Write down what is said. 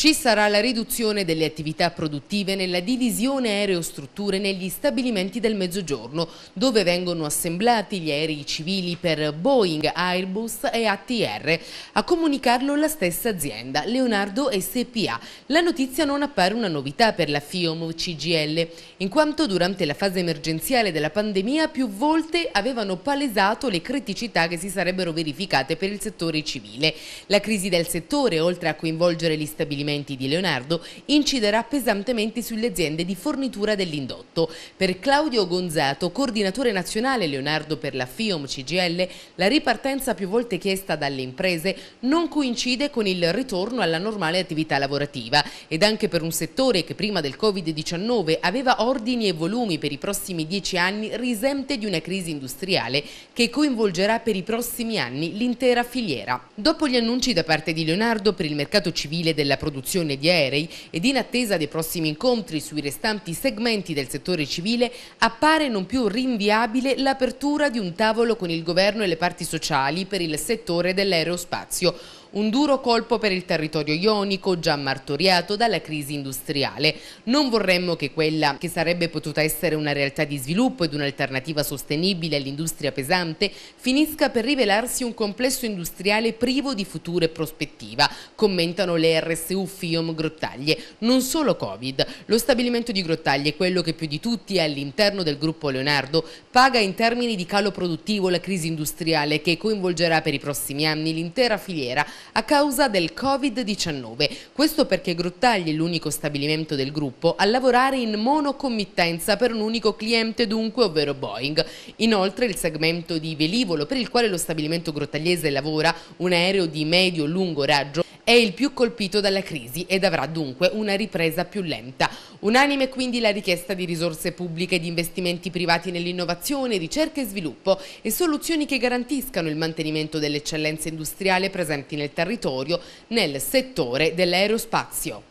Ci sarà la riduzione delle attività produttive nella divisione aerostrutture negli stabilimenti del Mezzogiorno, dove vengono assemblati gli aerei civili per Boeing, Airbus e ATR. A comunicarlo la stessa azienda, Leonardo SPA. La notizia non appare una novità per la FIOM CGL, in quanto durante la fase emergenziale della pandemia più volte avevano palesato le criticità che si sarebbero verificate per il settore civile. La crisi del settore, oltre a coinvolgere gli stabilimenti, investimenti di Leonardo inciderà pesantemente sulle aziende di fornitura dell'indotto. Per Claudio Gonzato, coordinatore nazionale Leonardo per la FIOM CGL, la ripartenza più volte chiesta dalle imprese non coincide con il ritorno alla normale attività lavorativa ed anche per un settore che prima del Covid-19 aveva ordini e volumi per i prossimi dieci anni risente di una crisi industriale che coinvolgerà per i prossimi anni l'intera filiera. Dopo gli annunci da parte di Leonardo per il mercato civile della produzione produzione di aerei ed in attesa dei prossimi incontri sui restanti segmenti del settore civile, appare non più rinviabile l'apertura di un tavolo con il governo e le parti sociali per il settore dell'aerospazio. Un duro colpo per il territorio ionico già martoriato dalla crisi industriale. Non vorremmo che quella che sarebbe potuta essere una realtà di sviluppo ed un'alternativa sostenibile all'industria pesante finisca per rivelarsi un complesso industriale privo di future e prospettiva, commentano le RSU FIOM Grottaglie. Non solo Covid, lo stabilimento di Grottaglie è quello che più di tutti all'interno del gruppo Leonardo paga in termini di calo produttivo la crisi industriale che coinvolgerà per i prossimi anni l'intera filiera a causa del Covid-19. Questo perché Grottagli è l'unico stabilimento del gruppo a lavorare in monocommittenza per un unico cliente dunque, ovvero Boeing. Inoltre il segmento di velivolo per il quale lo stabilimento grottagliese lavora, un aereo di medio-lungo raggio, è il più colpito dalla crisi ed avrà dunque una ripresa più lenta. Unanime quindi la richiesta di risorse pubbliche e di investimenti privati nell'innovazione, ricerca e sviluppo e soluzioni che garantiscano il mantenimento dell'eccellenza industriale presenti nel territorio nel settore dell'aerospazio.